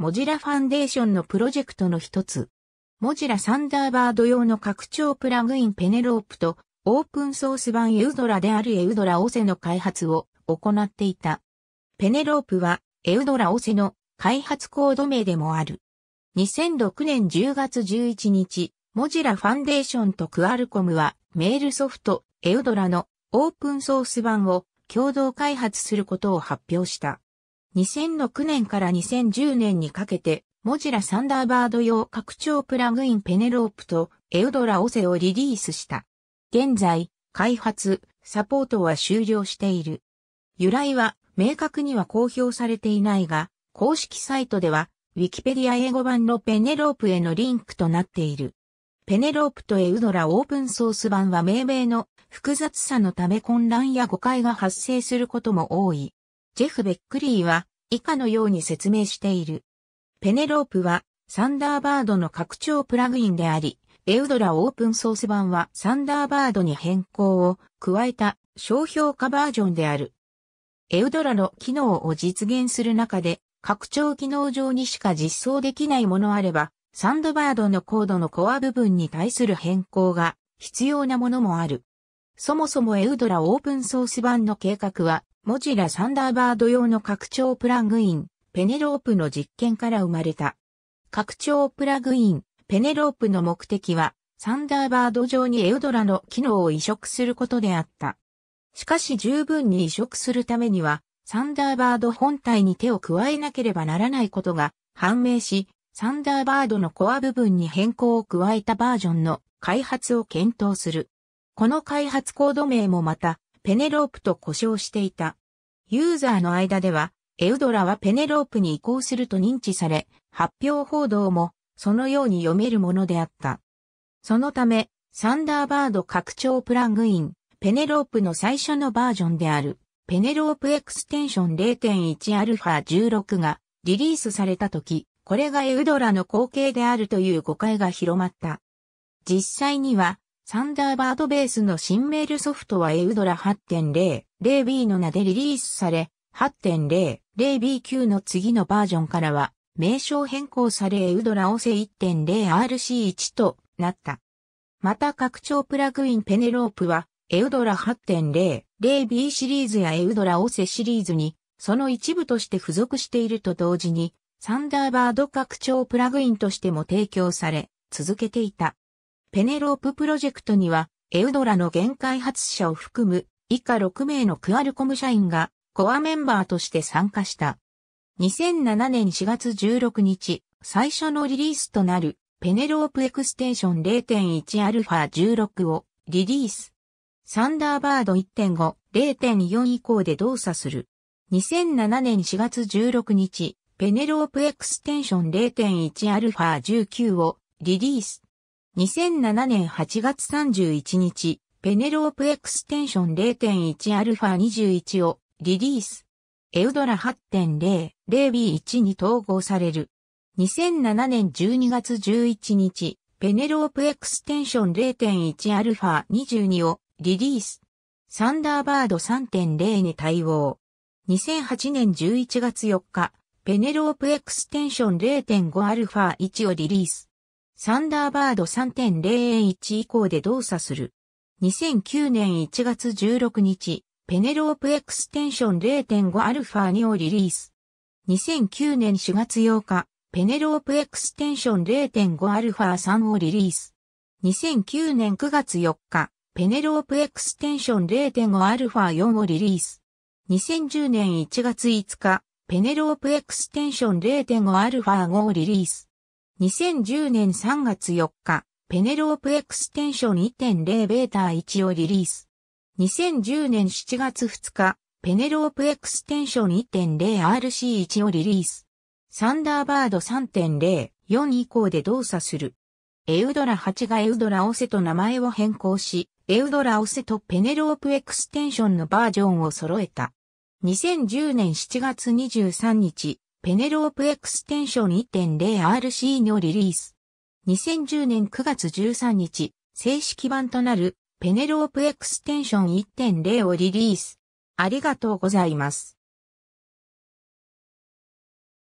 モジラファンデーションのプロジェクトの一つ。モジラサンダーバード用の拡張プラグインペネロープとオープンソース版エウドラであるエウドラオセの開発を行っていた。ペネロープはエウドラオセの開発コード名でもある。2006年10月11日、モジラファンデーションとクアルコムはメールソフトエウドラのオープンソース版を共同開発することを発表した。2006年から2010年にかけて、モジラサンダーバード用拡張プラグインペネロープとエウドラオセをリリースした。現在、開発、サポートは終了している。由来は明確には公表されていないが、公式サイトでは、ウィキペディア英語版のペネロープへのリンクとなっている。ペネロープとエウドラオープンソース版は命名の複雑さのため混乱や誤解が発生することも多い。ジェフ・ベックリーは以下のように説明している。ペネロープはサンダーバードの拡張プラグインであり、エウドラオープンソース版はサンダーバードに変更を加えた商標化バージョンである。エウドラの機能を実現する中で、拡張機能上にしか実装できないものあれば、サンドバードのコードのコア部分に対する変更が必要なものもある。そもそもエウドラオープンソース版の計画は、モジラサンダーバード用の拡張プラグイン、ペネロープの実験から生まれた。拡張プラグイン、ペネロープの目的は、サンダーバード上にエウドラの機能を移植することであった。しかし十分に移植するためには、サンダーバード本体に手を加えなければならないことが判明し、サンダーバードのコア部分に変更を加えたバージョンの開発を検討する。この開発コード名もまた、ペネロープと呼称していた。ユーザーの間では、エウドラはペネロープに移行すると認知され、発表報道もそのように読めるものであった。そのため、サンダーバード拡張プラグイン、ペネロープの最初のバージョンである、ペネロープエクステンション 0.1α16 がリリースされた時、これがエウドラの後継であるという誤解が広まった。実際には、サンダーバードベースの新メールソフトはエウドラ 8.0.0b の名でリリースされ、8.0.0b 級の次のバージョンからは、名称変更されエウドラオセ 1.0RC1 となった。また拡張プラグインペネロープは、エウドラ 8.0.0b シリーズやエウドラオセシリーズに、その一部として付属していると同時に、サンダーバード拡張プラグインとしても提供され、続けていた。ペネローププロジェクトには、エウドラの限開発者を含む以下6名のクアルコム社員がコアメンバーとして参加した。2007年4月16日、最初のリリースとなるペネロープエクステーション 0.1α16 をリリース。サンダーバード1.5、0.4以降で動作する。2007年4月16日、ペネロープエクステンション 0.1α19 をリリース。2007年8月31日、ペネロープエクステンション 0.1α21 をリリース。エウドラ8.0、0B1 に統合される。2007年12月11日、ペネロープエクステンション 0.1α22 をリリース。サンダーバード3.0に対応。2008年11月4日、ペネロープエクステンション 0.5α1 をリリース。サンダーバード3.001以降で動作する。2009年1月16日、ペネロープエクステンション 0.5α2 をリリース。2009年4月8日、ペネロープエクステンション 0.5α3 をリリース。2009年9月4日、ペネロープエクステンション 0.5α4 をリリース。2010年1月5日、ペネロープエクステンション 0.5α5 をリリース。2010年3月4日、ペネロープエクステンション1.0ベータ1をリリース。2010年7月2日、ペネロープエクステンション 1.0RC1 をリリース。サンダーバード3.0、4以降で動作する。エウドラ8がエウドラオセと名前を変更し、エウドラオセとペネロープエクステンションのバージョンを揃えた。2010年7月23日、ペネロープエクステンション 1.0RC のリリース。2010年9月13日、正式版となるペネロープエクステンション1.0をリリース。ありがとうございます。